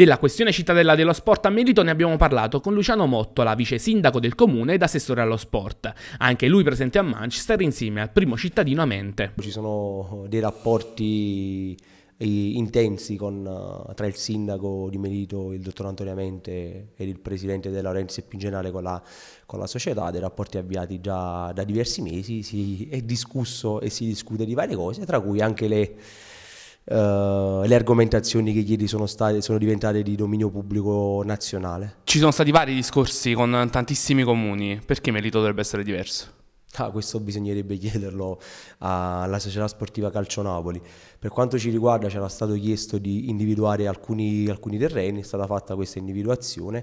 Della questione cittadella dello sport a merito ne abbiamo parlato con Luciano Mottola, vice sindaco del comune ed assessore allo sport. Anche lui presente a Manchester insieme al primo cittadino a mente. Ci sono eh, dei rapporti eh, intensi con, eh, tra il sindaco di Merito, il dottor Antonio Mente ed il presidente della Renzi e più in generale con la, con la, società, dei rapporti avviati già da diversi mesi, si è discusso e si discute di varie cose, tra cui anche le eh, le argomentazioni che ieri sono, state, sono diventate di dominio pubblico nazionale. Ci sono stati vari discorsi con tantissimi comuni, perché Merito dovrebbe essere diverso? Ah, questo bisognerebbe chiederlo alla società sportiva Calcio Napoli. Per quanto ci riguarda c'era stato chiesto di individuare alcuni, alcuni, terreni, è stata fatta questa individuazione.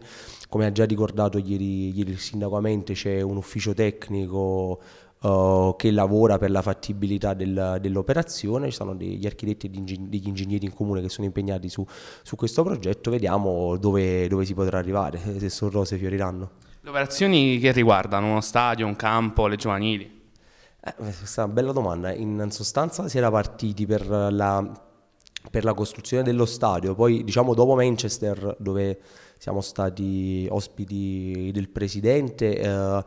Come ha già ricordato ieri, ieri il sindaco Amente c'è un ufficio tecnico eh, che lavora per la fattibilità del, dell'operazione, ci sono degli architetti e degli ingegneri in comune che sono impegnati su, su questo progetto, vediamo dove, dove si potrà arrivare, eh, se sono rose fioriranno. Le operazioni che riguardano uno stadio, un campo, le giovanili? Eh, questa è una bella domanda. In sostanza si era partiti per la, per la costruzione dello stadio, poi diciamo dopo Manchester dove siamo stati ospiti del presidente, eh,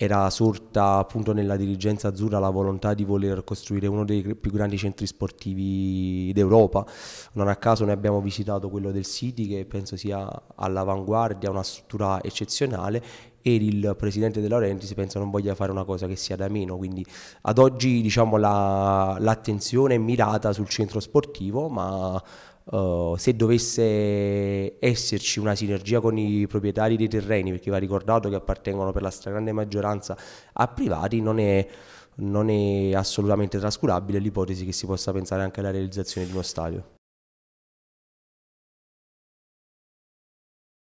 era sorta appunto nella dirigenza azzurra la volontà di voler costruire uno dei più grandi centri sportivi d'Europa. Non a caso noi abbiamo visitato quello del City che penso sia all'avanguardia, una struttura eccezionale e il presidente De si pensa non voglia fare una cosa che sia da meno, quindi ad oggi diciamo, la, l'attenzione è mirata sul centro sportivo, ma Uh, se dovesse esserci una sinergia con i proprietari dei terreni, perché va ricordato che appartengono per la stragrande maggioranza a privati, non è, non è assolutamente trascurabile l'ipotesi che si possa pensare anche alla realizzazione di uno stadio.